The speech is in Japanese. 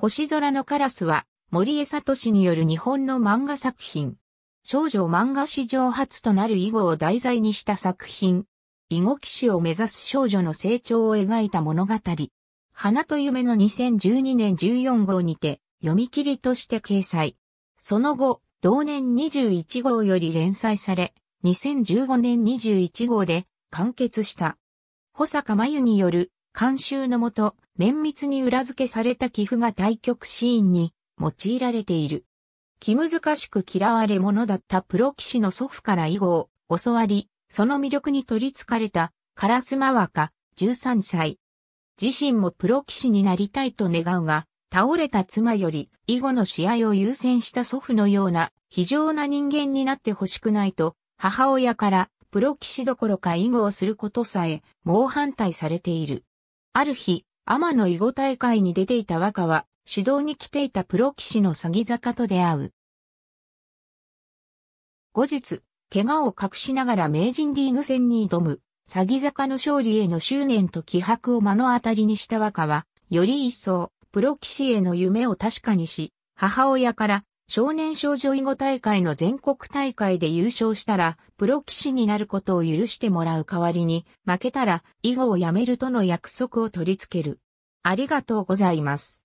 星空のカラスは森江聡による日本の漫画作品。少女漫画史上初となる囲碁を題材にした作品。囲碁騎士を目指す少女の成長を描いた物語。花と夢の2012年14号にて読み切りとして掲載。その後、同年21号より連載され、2015年21号で完結した。保坂真由による監修のもと、綿密に裏付けされた寄付が対局シーンに用いられている。気難しく嫌われ者だったプロ棋士の祖父から囲碁を教わり、その魅力に取り憑かれた、カラスマワカ、13歳。自身もプロ棋士になりたいと願うが、倒れた妻より、囲碁の試合を優先した祖父のような、非常な人間になってほしくないと、母親から、プロ棋士どころか囲碁をすることさえ、猛反対されている。ある日、天の囲碁大会に出ていた若は、指導に来ていたプロ棋士の詐欺坂と出会う。後日、怪我を隠しながら名人リーグ戦に挑む、詐欺坂の勝利への執念と気迫を目の当たりにした若は、より一層、プロ棋士への夢を確かにし、母親から少年少女囲碁大会の全国大会で優勝したら、プロ棋士になることを許してもらう代わりに、負けたら囲碁をやめるとの約束を取り付ける。ありがとうございます。